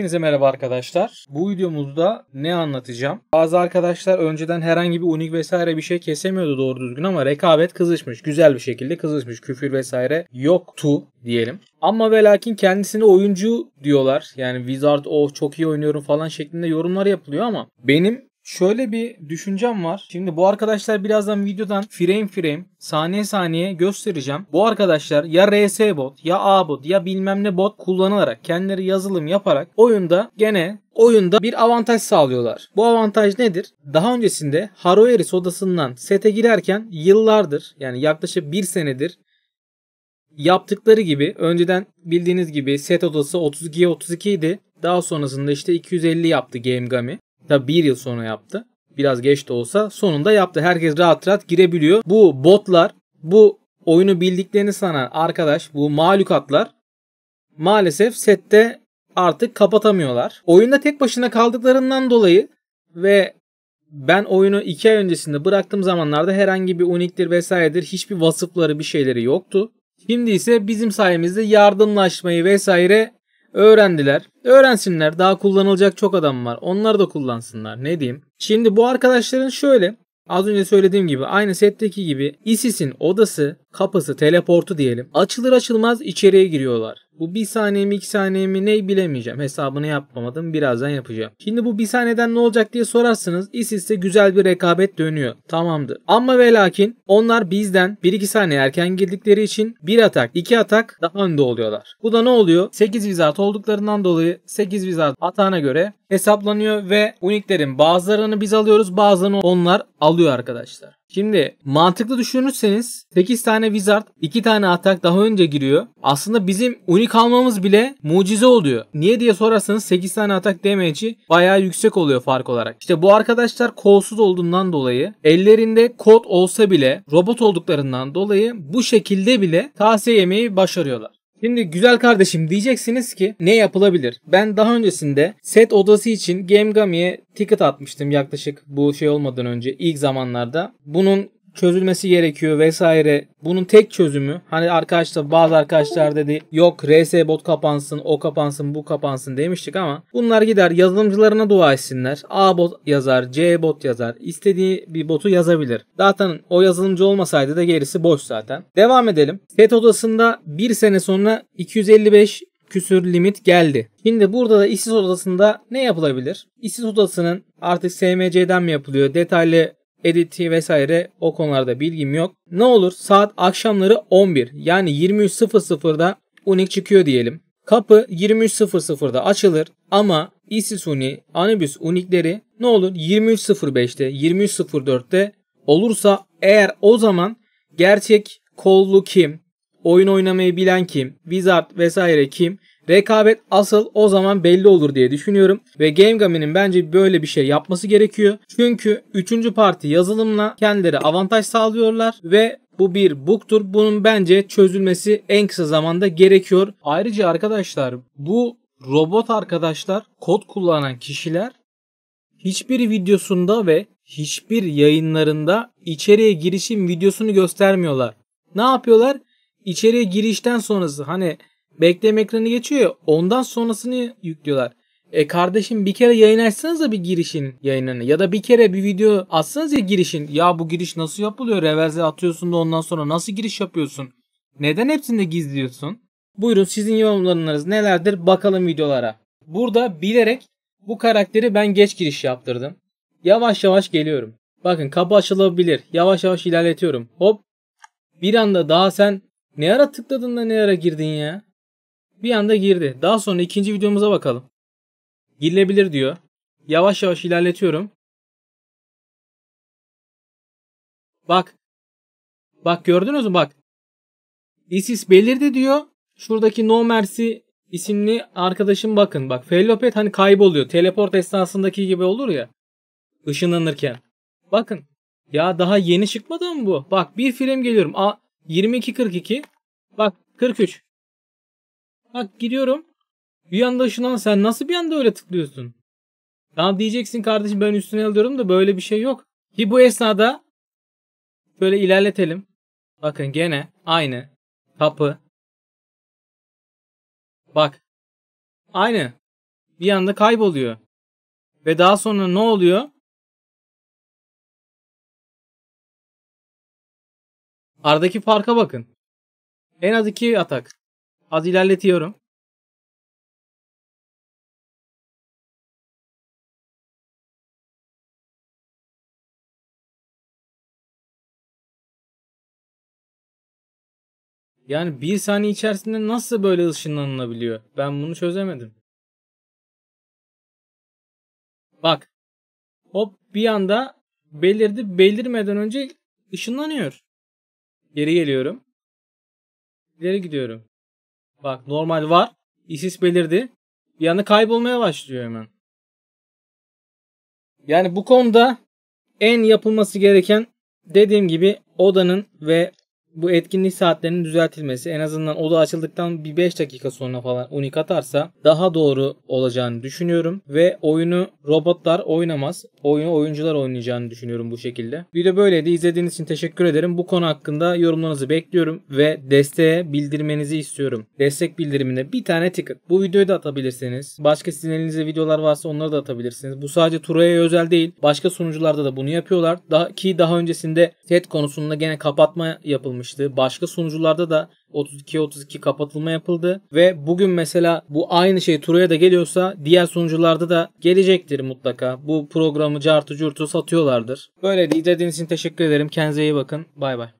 Hepinize merhaba arkadaşlar. Bu videomuzda ne anlatacağım? Bazı arkadaşlar önceden herhangi bir unik vesaire bir şey kesemiyordu doğru düzgün ama rekabet kızışmış. Güzel bir şekilde kızışmış. Küfür vesaire yoktu diyelim. Ama ve lakin kendisini oyuncu diyorlar. Yani Wizard of oh, çok iyi oynuyorum falan şeklinde yorumlar yapılıyor ama benim Şöyle bir düşüncem var. Şimdi bu arkadaşlar birazdan videodan frame frame, saniye saniye göstereceğim. Bu arkadaşlar ya RS bot, ya A bot, ya bilmem ne bot kullanılarak, kendileri yazılım yaparak oyunda gene oyunda bir avantaj sağlıyorlar. Bu avantaj nedir? Daha öncesinde Haroeris odasından sete girerken yıllardır yani yaklaşık bir senedir yaptıkları gibi önceden bildiğiniz gibi set odası 32'ye 32 idi. Daha sonrasında işte 250 yaptı Game Gami. Tabi bir yıl sonra yaptı. Biraz geç de olsa sonunda yaptı. Herkes rahat rahat girebiliyor. Bu botlar, bu oyunu bildiklerini sanan arkadaş, bu malukatlar maalesef sette artık kapatamıyorlar. Oyunda tek başına kaldıklarından dolayı ve ben oyunu 2 ay öncesinde bıraktığım zamanlarda herhangi bir uniktir vesairedir hiçbir vasıfları bir şeyleri yoktu. Şimdi ise bizim sayemizde yardımlaşmayı vesaire Öğrendiler. Öğrensinler. Daha kullanılacak çok adam var. Onlar da kullansınlar. Ne diyeyim? Şimdi bu arkadaşların şöyle Az önce söylediğim gibi aynı setteki gibi Isis'in odası kapısı teleportu diyelim. Açılır açılmaz içeriye giriyorlar. Bu bir saniye mi iki saniye mi ne bilemeyeceğim. Hesabını yapmadım birazdan yapacağım. Şimdi bu bir saniyeden ne olacak diye sorarsınız. ise güzel bir rekabet dönüyor. Tamamdır. Ama ve lakin onlar bizden 1-2 saniye erken girdikleri için bir atak iki atak daha önde oluyorlar. Bu da ne oluyor? 8 vizart olduklarından dolayı 8 vizart atana göre hesaplanıyor ve uniklerin bazılarını biz alıyoruz bazılarını onlar alıyor arkadaşlar. Şimdi mantıklı düşünürseniz 8 tane Wizard 2 tane atak daha önce giriyor. Aslında bizim unik almamız bile mucize oluyor. Niye diye sorarsanız 8 tane atak damage'i baya yüksek oluyor fark olarak. İşte bu arkadaşlar kolsuz olduğundan dolayı ellerinde kod olsa bile robot olduklarından dolayı bu şekilde bile tavsiye yemeyi başarıyorlar. Şimdi güzel kardeşim diyeceksiniz ki ne yapılabilir? Ben daha öncesinde set odası için Game Gami'ye ticket atmıştım yaklaşık bu şey olmadan önce ilk zamanlarda. Bunun çözülmesi gerekiyor vesaire. Bunun tek çözümü hani arkadaşlar bazı arkadaşlar dedi yok RS bot kapansın o kapansın bu kapansın demiştik ama bunlar gider yazılımcılarına dua etsinler. A bot yazar C bot yazar istediği bir botu yazabilir. Zaten o yazılımcı olmasaydı da gerisi boş zaten. Devam edelim. Set odasında bir sene sonra 255 küsür limit geldi. Şimdi burada da işsiz odasında ne yapılabilir? İşsiz odasının artık SMC'den mi yapılıyor? Detaylı editi vesaire o konularda bilgim yok. Ne olur saat akşamları 11 yani 23.00'da Unik çıkıyor diyelim. Kapı 23.00'da açılır ama Isis Uni, Anubis Unikleri ne olur 23.05'te, 23.04'te olursa eğer o zaman gerçek kollu kim, oyun oynamayı bilen kim, wizard vesaire kim Rekabet asıl o zaman belli olur diye düşünüyorum ve Gamegami'nin bence böyle bir şey yapması gerekiyor. Çünkü 3. parti yazılımla kendileri avantaj sağlıyorlar ve bu bir buktur. Bunun bence çözülmesi en kısa zamanda gerekiyor. Ayrıca arkadaşlar bu robot arkadaşlar kod kullanan kişiler hiçbir videosunda ve hiçbir yayınlarında içeriye girişim videosunu göstermiyorlar. Ne yapıyorlar? İçeriye girişten sonrası hani Bekleme ekranı geçiyor ya ondan sonrasını yüklüyorlar. E kardeşim bir kere yayın açsanız da bir girişin yayınını ya da bir kere bir video atsanız ya girişin. Ya bu giriş nasıl yapılıyor? Reverse atıyorsun da ondan sonra nasıl giriş yapıyorsun? Neden hepsini de gizliyorsun? Buyurun sizin yorumlarınız nelerdir bakalım videolara. Burada bilerek bu karakteri ben geç giriş yaptırdım. Yavaş yavaş geliyorum. Bakın kapı açılabilir. Yavaş yavaş ilerletiyorum. Hop. Bir anda daha sen ne ara tıkladın da ne ara girdin ya? Bir anda girdi. Daha sonra ikinci videomuza bakalım. Girilebilir diyor. Yavaş yavaş ilerletiyorum. Bak. Bak gördünüz mü bak. ISIS belirdi diyor. Şuradaki No Mercy isimli arkadaşım bakın. Bak Fellopet hani kayboluyor. Teleport esnasındaki gibi olur ya. Işınlanırken. Bakın. Ya daha yeni çıkmadı mı bu? Bak bir film geliyorum. A 22.42. Bak 43. Bak giriyorum. Bir anda ışınlan sen nasıl bir anda öyle tıklıyorsun? Tamam diyeceksin kardeşim ben üstüne alıyorum da böyle bir şey yok. Ki bu esnada böyle ilerletelim. Bakın gene aynı kapı. Bak. Aynı. Bir anda kayboluyor. Ve daha sonra ne oluyor? Aradaki farka bakın. En az iki atak. Az ilerletiyorum. Yani bir saniye içerisinde nasıl böyle ışınlanılabiliyor? Ben bunu çözemedim. Bak. Hop bir anda belirdi. Belirmeden önce ışınlanıyor. Geri geliyorum. İleri gidiyorum. Bak normal var. ISIS belirdi. Bir anda kaybolmaya başlıyor hemen. Yani bu konuda en yapılması gereken dediğim gibi odanın ve bu etkinlik saatlerinin düzeltilmesi en azından oda açıldıktan bir 5 dakika sonra falan unik atarsa daha doğru olacağını düşünüyorum ve oyunu robotlar oynamaz. Oyunu oyuncular oynayacağını düşünüyorum bu şekilde. Video böyleydi. İzlediğiniz için teşekkür ederim. Bu konu hakkında yorumlarınızı bekliyorum ve desteğe bildirmenizi istiyorum. Destek bildirimine bir tane ticket. Bu videoyu da atabilirsiniz. Başka sizin elinizde videolar varsa onları da atabilirsiniz. Bu sadece Turay'a özel değil. Başka sunucularda da bunu yapıyorlar. Daha, ki daha öncesinde set konusunda gene kapatma yapılmış kapatılmıştı. Başka sunucularda da 32-32 kapatılma yapıldı ve bugün mesela bu aynı şey Turo'ya da geliyorsa diğer sunucularda da gelecektir mutlaka. Bu programı cartı curtu satıyorlardır. Böyle de izlediğiniz için teşekkür ederim. Kendinize iyi bakın. Bay bay.